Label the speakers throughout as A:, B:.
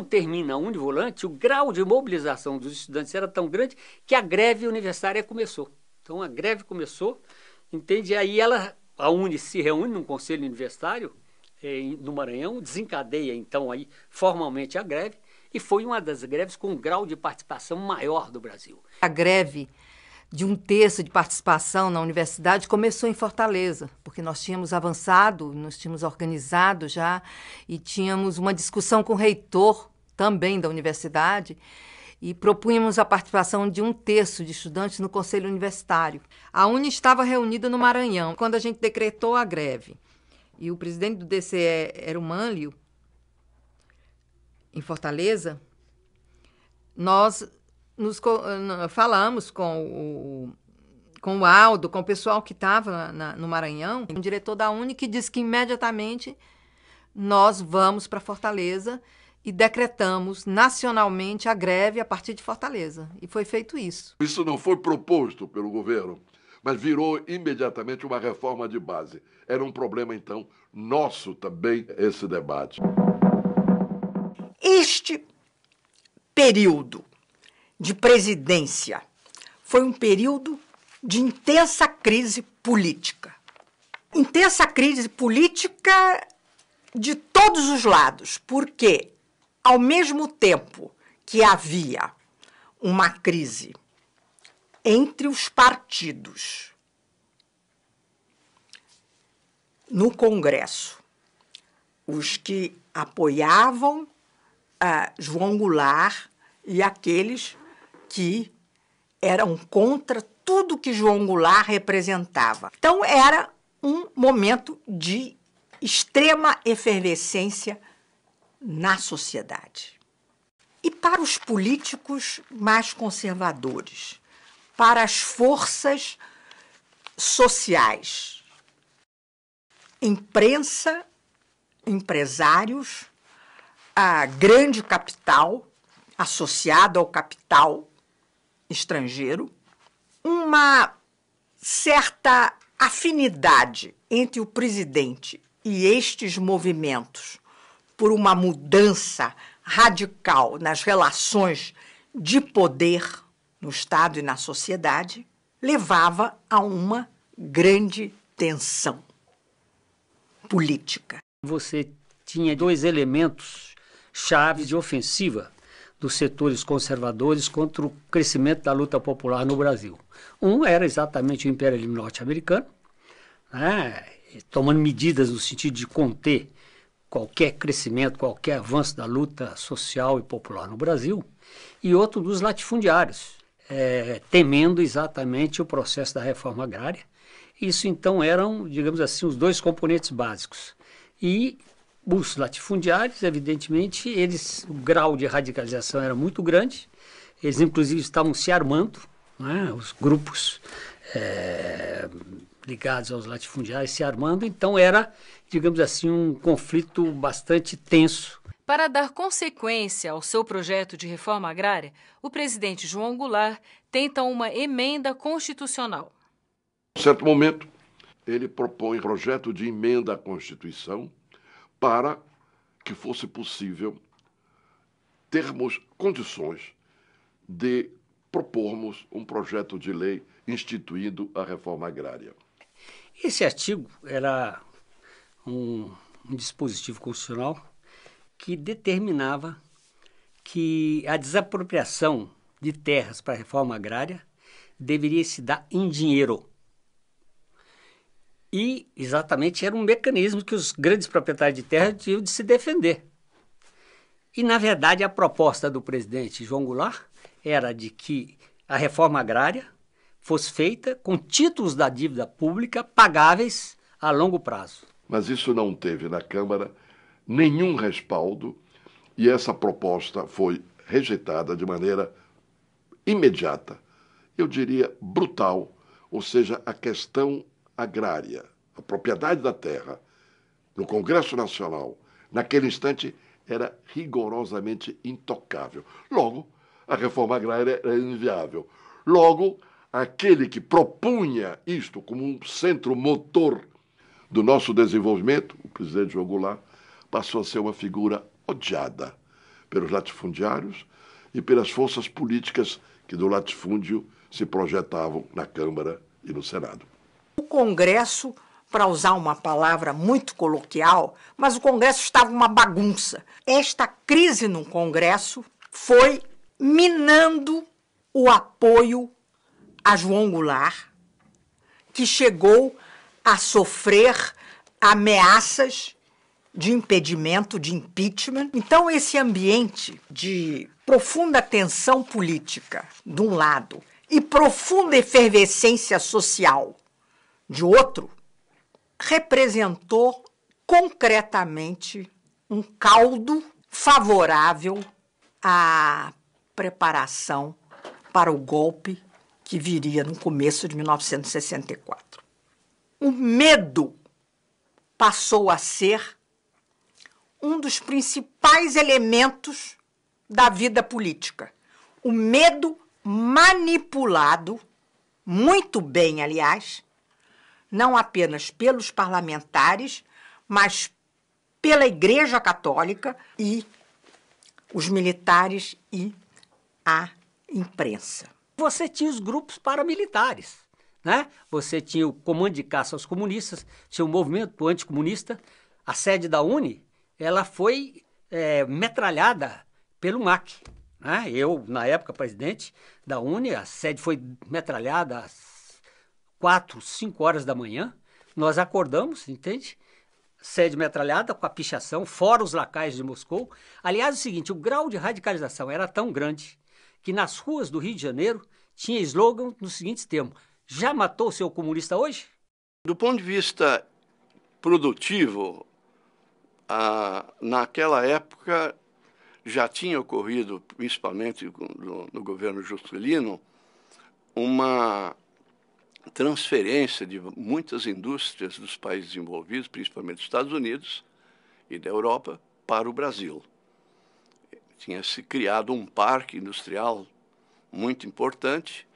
A: quando termina a Univolante, o grau de mobilização dos estudantes era tão grande que a greve universitária começou. Então a greve começou, entende? Aí ela, a Uni se reúne num conselho universitário eh, no Maranhão, desencadeia então aí formalmente a greve e foi uma das greves com o grau de participação maior do Brasil.
B: A greve de um terço de participação na universidade começou em Fortaleza, porque nós tínhamos avançado, nós tínhamos organizado já e tínhamos uma discussão com o reitor também da universidade e propunhamos a participação de um terço de estudantes no conselho universitário. A Uni estava reunida no Maranhão quando a gente decretou a greve. E o presidente do DCE era o Manlio, em Fortaleza. Nós nos falamos com o com o Aldo, com o pessoal que estava no Maranhão, um diretor da Uni que disse que imediatamente nós vamos para Fortaleza e decretamos nacionalmente a greve a partir de Fortaleza. E foi feito isso.
C: Isso não foi proposto pelo governo, mas virou imediatamente uma reforma de base. Era um problema, então, nosso também esse debate.
B: Este período de presidência. Foi um período de intensa crise política. Intensa crise política de todos os lados, porque ao mesmo tempo que havia uma crise entre os partidos no Congresso, os que apoiavam uh, João Goulart e aqueles que eram contra tudo que João Goulart representava. Então era um momento de extrema efervescência na sociedade. E para os políticos mais conservadores, para as forças sociais, imprensa, empresários, a grande capital associado ao capital estrangeiro, uma certa afinidade entre o presidente e estes movimentos por uma mudança radical nas relações de poder no Estado e na sociedade levava a uma grande tensão política. Você tinha dois elementos chaves
A: de ofensiva dos setores conservadores contra o crescimento da luta popular no Brasil. Um era exatamente o imperialismo norte-americano, né, tomando medidas no sentido de conter qualquer crescimento, qualquer avanço da luta social e popular no Brasil, e outro dos latifundiários, é, temendo exatamente o processo da reforma agrária. Isso então eram, digamos assim, os dois componentes básicos. E os latifundiários, evidentemente, eles o grau de radicalização era muito grande. Eles, inclusive, estavam se armando. Né? Os grupos é, ligados aos latifundiários se armando. Então era, digamos assim, um conflito bastante tenso.
D: Para dar consequência ao seu projeto de reforma agrária, o presidente João Goulart tenta uma emenda constitucional.
C: Em certo momento, ele propõe um projeto de emenda à Constituição para que fosse possível termos condições de propormos um projeto de lei instituindo a reforma agrária.
A: Esse artigo era um, um dispositivo constitucional que determinava que a desapropriação de terras para a reforma agrária deveria se dar em dinheiro. E exatamente era um mecanismo que os grandes proprietários de terra tinham de se defender. E, na verdade, a proposta do presidente João Goulart era de que a reforma agrária
C: fosse feita
A: com títulos da dívida pública pagáveis a longo
C: prazo. Mas isso não teve na Câmara nenhum respaldo e essa proposta foi rejeitada de maneira imediata, eu diria brutal, ou seja, a questão agrária, a propriedade da terra, no Congresso Nacional, naquele instante era rigorosamente intocável. Logo, a reforma agrária era inviável. Logo, aquele que propunha isto como um centro motor do nosso desenvolvimento, o presidente João Goulart, passou a ser uma figura odiada pelos latifundiários e pelas forças políticas que do latifúndio se projetavam na Câmara e no Senado.
B: O Congresso, para usar uma palavra muito coloquial, mas o Congresso estava uma bagunça. Esta crise no Congresso foi minando o apoio a João Goulart, que chegou a sofrer ameaças de impedimento, de impeachment. Então, esse ambiente de profunda tensão política, de um lado, e profunda efervescência social, de outro, representou concretamente um caldo favorável à preparação para o golpe que viria no começo de 1964. O medo passou a ser um dos principais elementos da vida política. O medo manipulado, muito bem, aliás, não apenas pelos parlamentares, mas pela Igreja Católica e os militares e a imprensa. Você tinha os grupos
A: paramilitares, né? Você tinha o Comando de Caça aos Comunistas, tinha o movimento anticomunista. A sede da UNE, ela foi é, metralhada pelo MAC. Né? Eu, na época, presidente da UNE, a sede foi metralhada quatro, cinco horas da manhã, nós acordamos, entende? Sede metralhada com a pichação, fora os lacais de Moscou. Aliás, é o seguinte, o grau de radicalização era tão grande que nas ruas do Rio de Janeiro tinha slogan no seguinte termo: já matou seu comunista hoje? Do ponto de vista
C: produtivo, a, naquela época já tinha ocorrido, principalmente no, no governo Juscelino, uma transferência de muitas indústrias dos países envolvidos, principalmente dos Estados Unidos e da Europa, para o Brasil. Tinha se criado um parque industrial muito importante.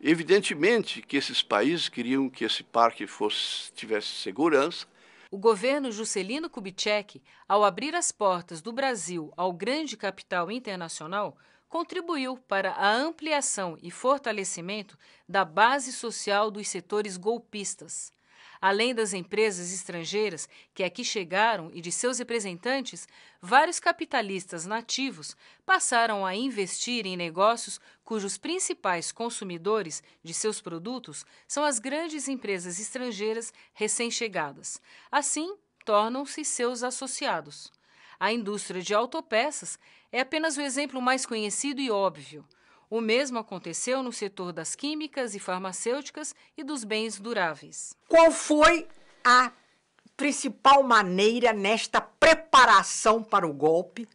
C: Evidentemente que esses países queriam que esse parque fosse, tivesse segurança,
D: o governo Juscelino Kubitschek, ao abrir as portas do Brasil ao grande capital internacional, contribuiu para a ampliação e fortalecimento da base social dos setores golpistas, além das empresas estrangeiras que aqui chegaram e de seus representantes, vários capitalistas nativos passaram a investir em negócios cujos principais consumidores de seus produtos são as grandes empresas estrangeiras recém-chegadas. Assim, tornam-se seus associados. A indústria de autopeças é apenas o exemplo mais conhecido e óbvio. O mesmo aconteceu no setor das químicas e farmacêuticas e dos bens duráveis.
B: Qual foi a principal maneira nesta preparação para o golpe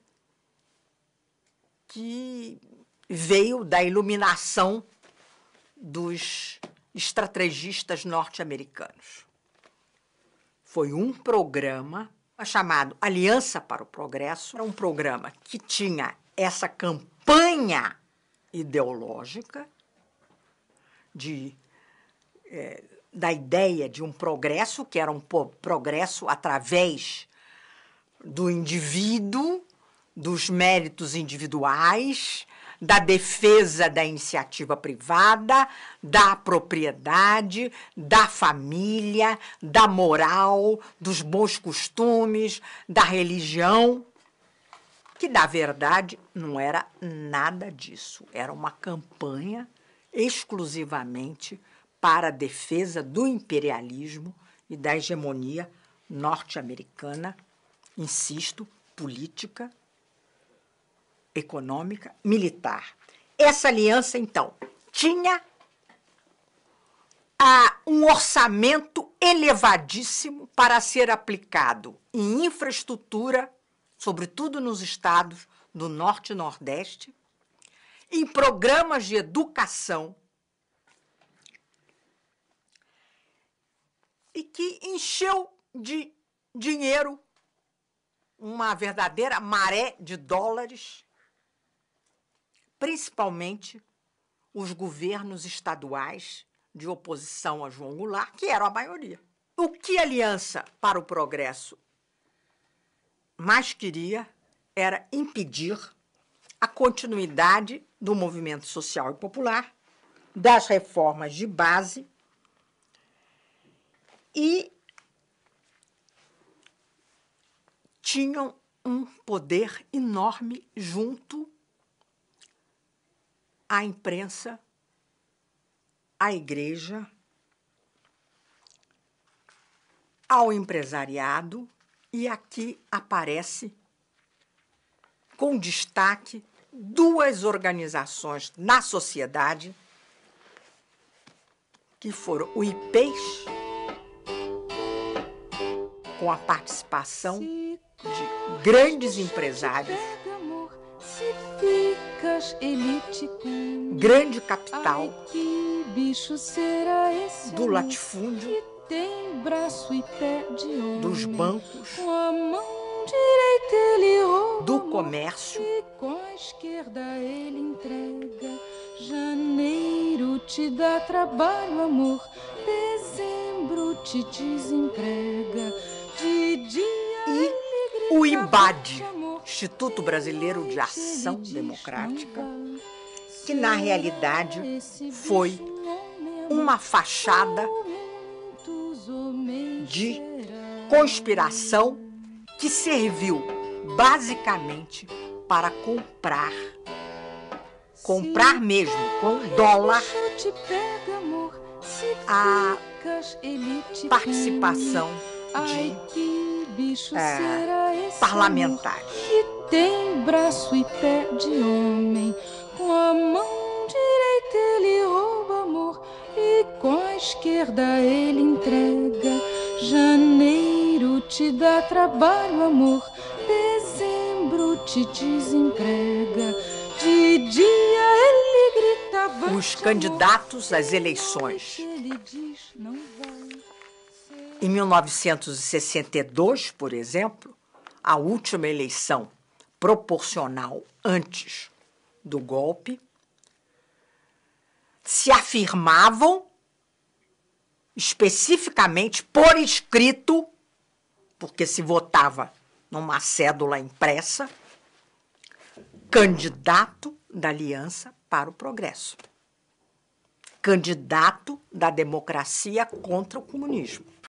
B: que veio da iluminação dos estrategistas norte-americanos? Foi um programa chamado Aliança para o Progresso. Era um programa que tinha essa campanha ideológica de, é, da ideia de um progresso, que era um progresso através do indivíduo, dos méritos individuais, da defesa da iniciativa privada, da propriedade, da família, da moral, dos bons costumes, da religião. Que, na verdade, não era nada disso. Era uma campanha exclusivamente para a defesa do imperialismo e da hegemonia norte-americana, insisto, política econômica, militar. Essa aliança, então, tinha a ah, um orçamento elevadíssimo para ser aplicado em infraestrutura, sobretudo nos estados do Norte e Nordeste, em programas de educação e que encheu de dinheiro uma verdadeira maré de dólares principalmente os governos estaduais de oposição a João Goulart, que eram a maioria. O que a Aliança para o Progresso mais queria era impedir a continuidade do movimento social e popular, das reformas de base e tinham um poder enorme junto à imprensa, à igreja, ao empresariado, e aqui aparece com destaque duas organizações na sociedade que foram o IPES, com a participação de grandes empresários.
D: Caricas, elite com... Grande
B: capital. Ai,
D: que bicho será esse? Do latifúndio. Que tem braço e pé de homem. Dos
B: bancos.
D: Com a mão direita ele rouba.
B: Do comércio.
D: E com a esquerda ele entrega. Janeiro te dá trabalho, amor. Dezembro te desemprega. De dia... E o
B: IBAD Instituto Brasileiro de Ação Democrática, que na realidade foi é uma fachada de conspiração que serviu basicamente para comprar comprar mesmo com dólar
D: a participação Ai, que bicho é, será esse parlamentares. Que tem braço e pé de homem, com a mão direita ele rouba amor e com a esquerda ele entrega. Janeiro te dá trabalho, amor, dezembro te desemprega. De dia ele grita. Os candidatos
B: às eleições.
D: Ele diz, não
B: em 1962, por exemplo, a última eleição proporcional antes do golpe, se afirmavam especificamente por escrito, porque se votava numa cédula impressa, candidato da Aliança para o Progresso, candidato da democracia contra o comunismo.